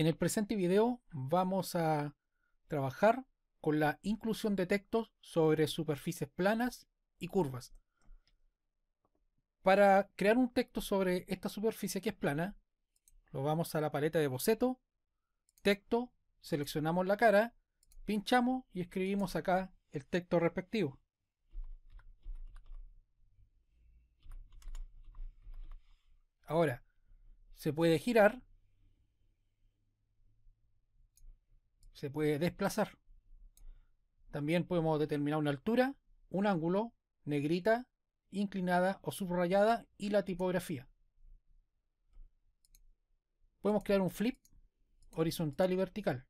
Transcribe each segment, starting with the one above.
En el presente video vamos a trabajar con la inclusión de textos sobre superficies planas y curvas. Para crear un texto sobre esta superficie que es plana, lo vamos a la paleta de boceto, texto, seleccionamos la cara, pinchamos y escribimos acá el texto respectivo. Ahora, se puede girar se puede desplazar. También podemos determinar una altura, un ángulo, negrita, inclinada o subrayada y la tipografía. Podemos crear un flip horizontal y vertical.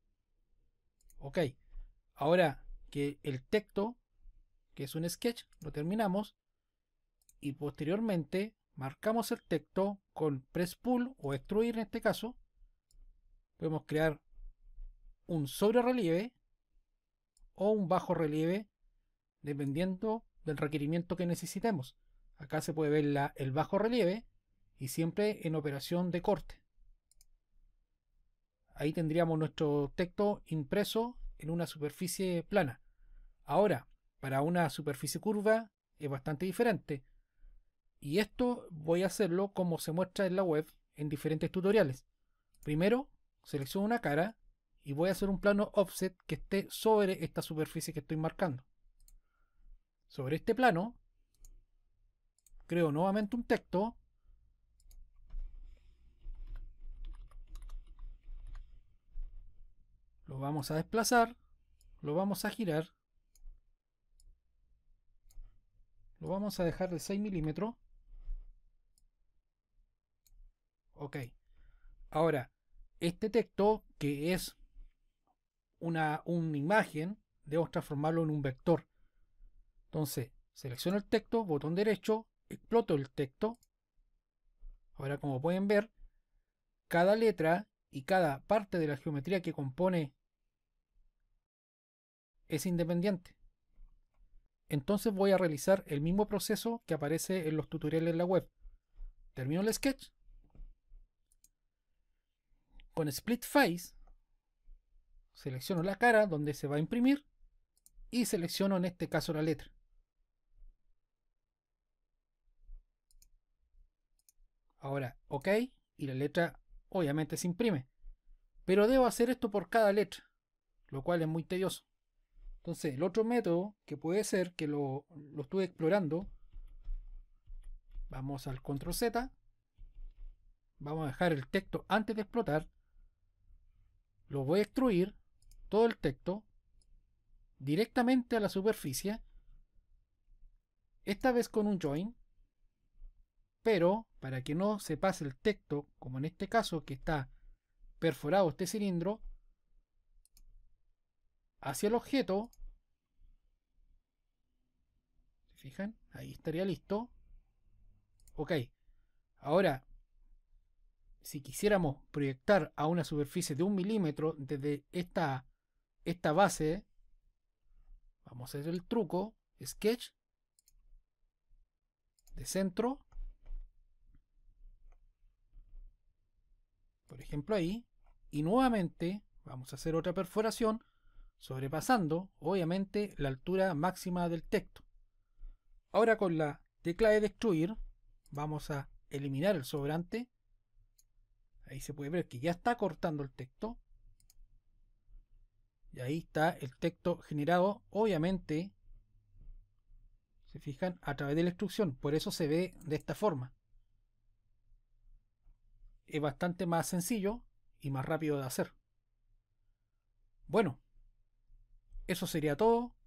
Ok, ahora que el texto, que es un sketch, lo terminamos y posteriormente marcamos el texto con press pull o extruir en este caso. Podemos crear un relieve o un bajo relieve, dependiendo del requerimiento que necesitemos. Acá se puede ver el bajo relieve y siempre en operación de corte. Ahí tendríamos nuestro texto impreso en una superficie plana. Ahora, para una superficie curva es bastante diferente. Y esto voy a hacerlo como se muestra en la web en diferentes tutoriales. Primero, selecciono una cara y voy a hacer un plano offset que esté sobre esta superficie que estoy marcando. Sobre este plano, creo nuevamente un texto. Lo vamos a desplazar, lo vamos a girar. Lo vamos a dejar de 6 milímetros. Ok. Ahora, este texto, que es una, imagen, debo transformarlo en un vector. Entonces, selecciono el texto, botón derecho, exploto el texto. Ahora, como pueden ver, cada letra y cada parte de la geometría que compone es independiente. Entonces voy a realizar el mismo proceso que aparece en los tutoriales en la web. Termino el sketch. Con Split Face selecciono la cara donde se va a imprimir y selecciono en este caso la letra. Ahora, OK, y la letra obviamente se imprime. Pero debo hacer esto por cada letra, lo cual es muy tedioso. Entonces, el otro método que puede ser, que lo, estuve explorando, vamos al control Z, vamos a dejar el texto antes de explotar, lo voy a extruir todo el texto directamente a la superficie, esta vez con un join, pero para que no se pase el texto, como en este caso que está perforado este cilindro, hacia el objeto, ¿se fijan? Ahí estaría listo. Ok, ahora, si quisiéramos proyectar a una superficie de un milímetro desde esta esta base, vamos a hacer el truco, sketch, de centro, por ejemplo ahí, y nuevamente vamos a hacer otra perforación, sobrepasando obviamente la altura máxima del texto. Ahora con la tecla de destruir, vamos a eliminar el sobrante. Ahí se puede ver que ya está cortando el texto. Y ahí está el texto generado, obviamente, se fijan, a través de la instrucción. Por eso se ve de esta forma. Es bastante más sencillo y más rápido de hacer. Bueno, eso sería todo.